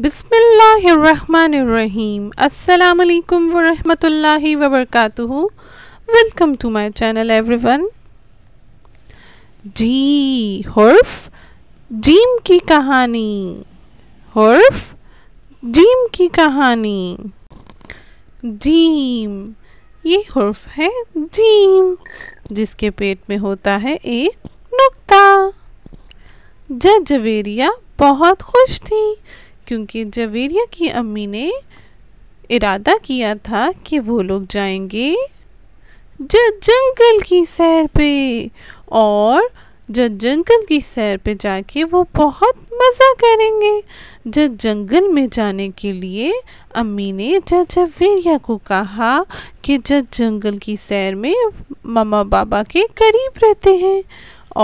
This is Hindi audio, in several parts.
बिसमीम् अल्लाम वरहमतुल्लाहि वबरकातुहु welcome to my channel everyone जी हर्फ जीम की कहानी हर्फ जीम की कहानी जीम ये हर्फ है जीम जिसके पेट में होता है एक नुक्ता जजवेरिया बहुत खुश थी क्योंकि जवेरिया की अम्मी ने इरादा किया था कि वो लोग जाएंगे जंगल की सैर पे और जब जंगल की सैर पे जाके वो बहुत मज़ा करेंगे जब जंगल में जाने के लिए अम्मी ने जजवेरिया को कहा कि जब जंगल की सैर में ममा बाबा के करीब रहते हैं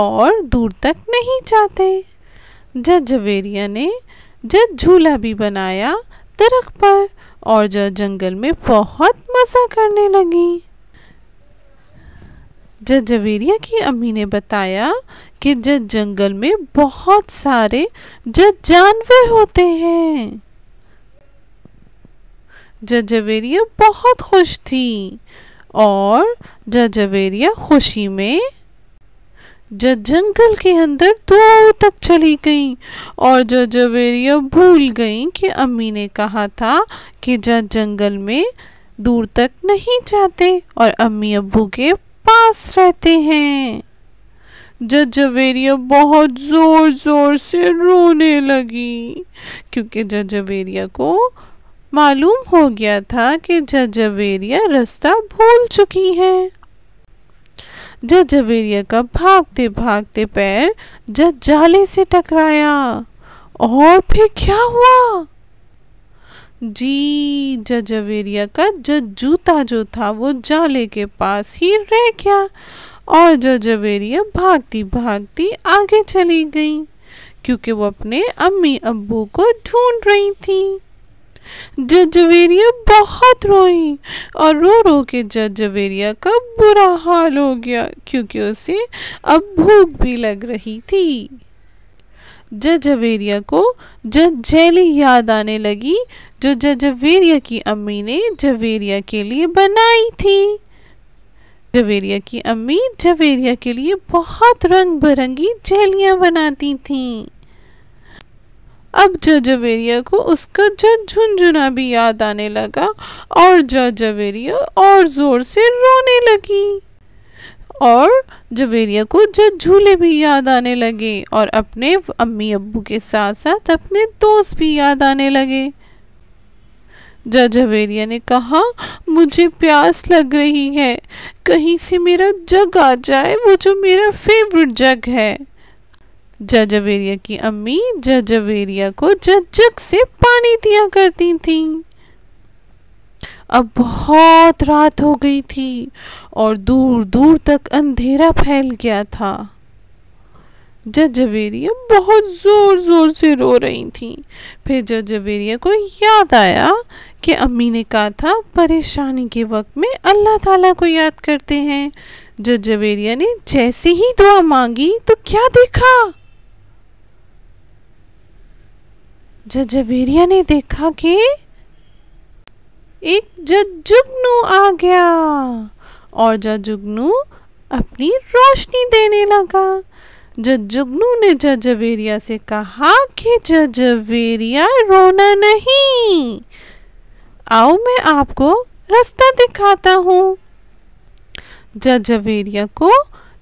और दूर तक नहीं जाते जजवेरिया ने जब झूला भी बनाया दरख पर और जब जंगल में बहुत मज़ा करने लगी जज जवेरिया की अम्मी ने बताया कि जज जंगल में बहुत सारे जज जानवर होते हैं जज जवेरिया बहुत खुश थी और जज जवेरिया खुशी में जब जंगल के अंदर दूर तक चली गई और जब जवेरिया भूल गई कि अम्मी ने कहा था कि जब जंगल में दूर तक नहीं जाते और अम्मी अबू के पास रहते हैं जब जवेरिया बहुत ज़ोर ज़ोर से रोने लगी क्योंकि जब जवेरिया को मालूम हो गया था कि जजवेरिया रास्ता भूल चुकी हैं जजबेरिया का भागते भागते पैर जज जाले से टकराया और फिर क्या हुआ जी जजवेरिया का जज जूता जो था वो जाले के पास ही रह गया और जजवेरिया भागती भागती आगे चली गई क्योंकि वो अपने अम्मी अब्बू को ढूंढ रही थी जजवेरिया बहुत रोई और रो रो के जजवेरिया का बुरा हाल हो गया क्योंकि उसे अब भूख भी लग रही थी जजवेरिया को जजेली याद आने लगी जो जजवेरिया की अम्मी ने जवेरिया के लिए बनाई थी जवेरिया की अम्मी जवेरिया के लिए बहुत रंग बिरंगी जेलियाँ बनाती थीं अब अवेरिया को उसका जज झुंझुना भी याद आने लगा और अवेरिया और ज़ोर से रोने लगी और जवेरिया को जज झूले भी याद आने लगे और अपने अम्मी अब्बू के साथ साथ अपने दोस्त भी याद आने लगे जजवेरिया ने कहा मुझे प्यास लग रही है कहीं से मेरा जग आ जाए वो जो मेरा फेवरेट जग है जजवेरिया की अम्मी जजवेरिया को जजक से पानी दिया करती थी अब बहुत रात हो गई थी और दूर दूर तक अंधेरा फैल गया था जजवेरिया बहुत ज़ोर ज़ोर से रो रही थी फिर जजवेरिया को याद आया कि अम्मी ने कहा था परेशानी के वक्त में अल्लाह ताला को याद करते हैं जजवेरिया ने जैसे ही दुआ मांगी तो क्या देखा जजवेरिया ने देखा कि एक जजुगनू आ गया और जजुगनू अपनी रोशनी देने लगा जजुगनू ने जजवेरिया से कहा कि जजवेरिया रोना नहीं आओ मैं आपको रास्ता दिखाता हूँ जजवेरिया को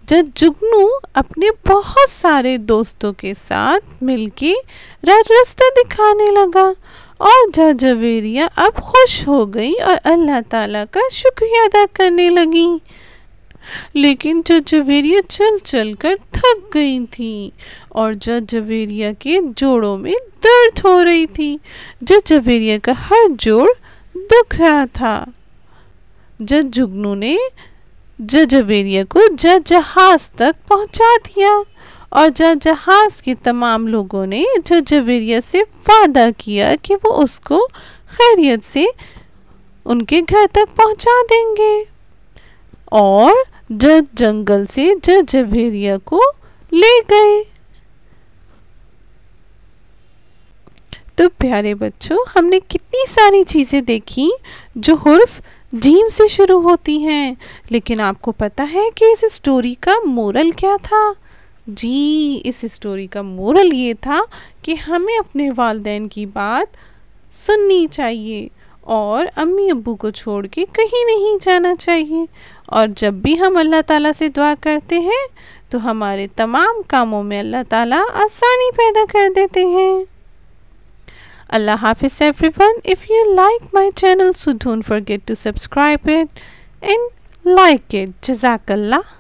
जब जुगनू अपने बहुत सारे दोस्तों के साथ मिलके रास्ता दिखाने लगा और जजवेरिया अब खुश हो गई और अल्लाह ताला का शुक्रिया अदा करने लगी लेकिन जजवेरिया चल चल कर थक गई थी और जजवेरिया के जोड़ों में दर्द हो रही थी जजवेरिया का हर जोड़ दुख रहा था जब जुगनू ने जजबेरिया को जहाज तक पहुंचा दिया और जहाज के तमाम लोगों ने जजबेरिया से वादा किया कि वो उसको खैरियत से उनके घर तक पहुंचा देंगे और जज जंगल से जजबेरिया को ले गए तो प्यारे बच्चों हमने कितनी सारी चीज़ें देखी जो हर्फ जीम से शुरू होती हैं लेकिन आपको पता है कि इस स्टोरी का मोरल क्या था जी इस स्टोरी का मोरल ये था कि हमें अपने वालदेन की बात सुननी चाहिए और अम्मी अबू को छोड़ के कहीं नहीं जाना चाहिए और जब भी हम अल्लाह ताला से दुआ करते हैं तो हमारे तमाम कामों में अल्लाह ताला आसानी पैदा कर देते हैं Allah Hafiz everyone. If you like my channel so don't forget to subscribe it and like it. Jazakallah.